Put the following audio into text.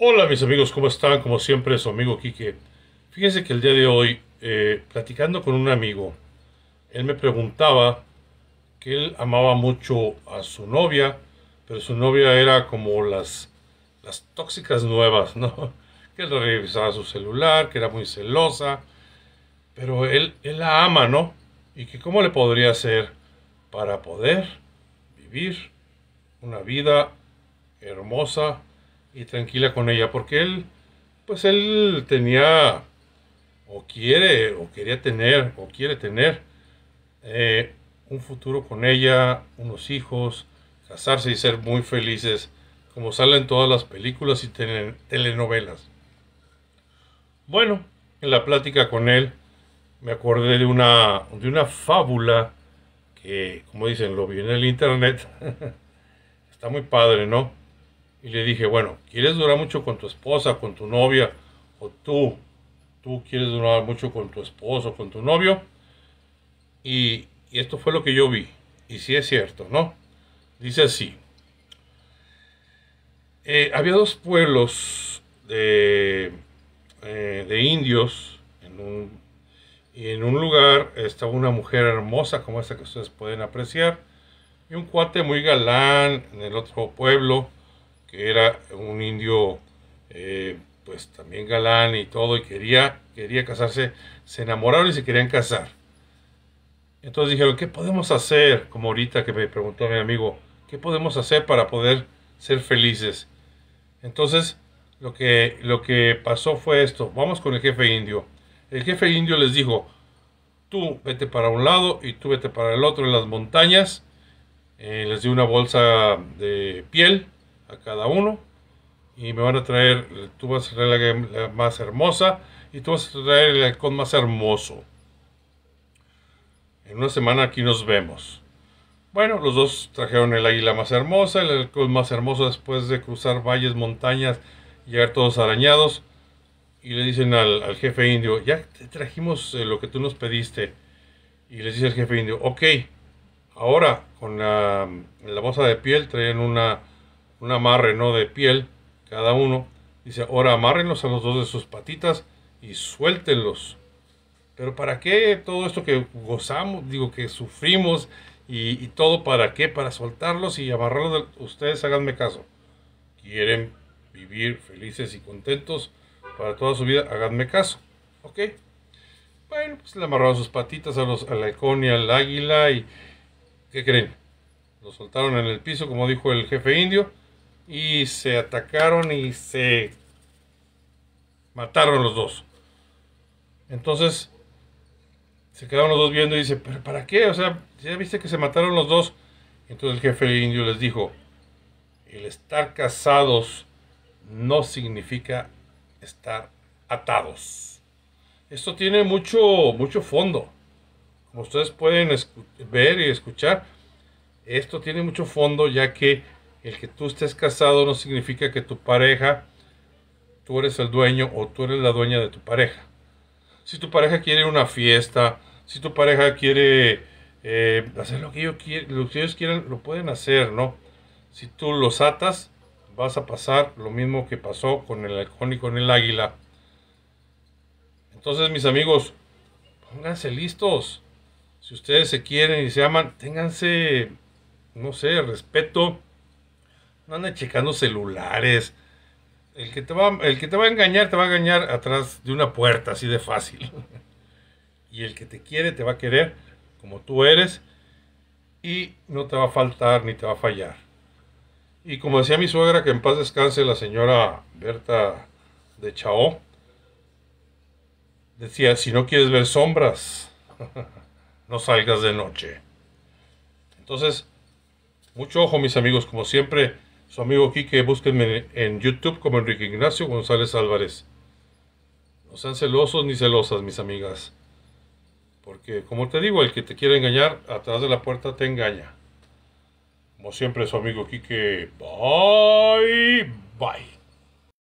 Hola mis amigos, ¿cómo están? Como siempre, su amigo Quique. Fíjense que el día de hoy, eh, platicando con un amigo, él me preguntaba que él amaba mucho a su novia, pero su novia era como las, las tóxicas nuevas, ¿no? Que él revisaba su celular, que era muy celosa, pero él, él la ama, ¿no? Y que cómo le podría hacer para poder vivir una vida hermosa, y tranquila con ella, porque él, pues él tenía, o quiere, o quería tener, o quiere tener eh, un futuro con ella, unos hijos, casarse y ser muy felices, como salen todas las películas y telenovelas. Bueno, en la plática con él me acordé de una, de una fábula que, como dicen, lo vi en el internet. Está muy padre, ¿no? Y le dije, bueno, ¿quieres durar mucho con tu esposa, con tu novia? O tú, tú quieres durar mucho con tu esposo, con tu novio. Y, esto fue lo que yo vi. Y sí es cierto, ¿no? Dice así. Eh, había dos pueblos de, eh, indios y en un lugar estaba una mujer hermosa como esta que ustedes pueden apreciar y un cuate muy galán en el otro pueblo que era un indio eh, pues también galán y todo, y quería, quería casarse, se enamoraron y se querían casar. Entonces dijeron, ¿qué podemos hacer? Como ahorita que me preguntó mi amigo, ¿qué podemos hacer para poder ser felices? Entonces, lo que, lo que pasó fue esto, vamos con el jefe indio. El jefe indio les dijo, tú vete para un lado y tú vete para el otro en las montañas. Eh, les dio una bolsa de piel a cada uno y me van a traer, tú vas a traer la, más hermosa y tú vas a traer el halcón más hermoso. En una semana aquí nos vemos. Bueno, los dos trajeron el águila más hermosa, el halcón más hermoso después de cruzar valles, montañas, llegar todos arañados. Y le dicen al, jefe indio, ya trajimos eh, lo que tú nos pediste. Y les dice el jefe indio, ok, ahora con la, la bolsa de piel traen una, un amarre no de piel, cada uno. Dice, ahora amárrenlos a los dos de sus patitas y suéltenlos. Pero ¿para qué todo esto que gozamos, digo que sufrimos y, todo para qué? Para soltarlos y amarrarlos. ustedes háganme caso. Quieren vivir felices y contentos para toda su vida, háganme caso. ¿Ok? Bueno, pues le amarraron sus patitas a los, al y al águila y... ¿Qué creen? Los soltaron en el piso, como dijo el jefe indio, y se atacaron y se mataron los dos. Entonces se quedaron los dos viendo y dice, pero ¿para qué? O sea, ya viste que se mataron los dos. Entonces el jefe indio les dijo, el estar casados no significa estar atados. Esto tiene mucho, mucho fondo. Como ustedes pueden ver y escuchar, esto tiene mucho fondo ya que el que tú estés casado no significa que tu pareja, tú eres el dueño o tú eres la dueña de tu pareja. Si tu pareja quiere una fiesta, si tu pareja quiere eh, hacer lo que, ellos quieren, lo quieran, lo pueden hacer, ¿no? Si tú los atas, vas a pasar lo mismo que pasó con el halcón y con el águila. Entonces, mis amigos, pónganse listos. Si ustedes se quieren y se aman, ténganse, no sé, respeto no anda checando celulares. El que, te va, el que te va a engañar, te va a engañar atrás de una puerta, así de fácil. Y el que te quiere, te va a querer como tú eres y no te va a faltar ni te va a fallar. Y como decía mi suegra, que en paz descanse la señora Berta de Chao, decía, si no quieres ver sombras, no salgas de noche. Entonces, mucho ojo mis amigos, como siempre su amigo Kike, búsquenme en YouTube como Enrique Ignacio González Álvarez. No sean celosos ni celosas, mis amigas. Porque, como te digo, el que te quiere engañar, atrás de la puerta te engaña. Como siempre, su amigo Kike. Bye, bye.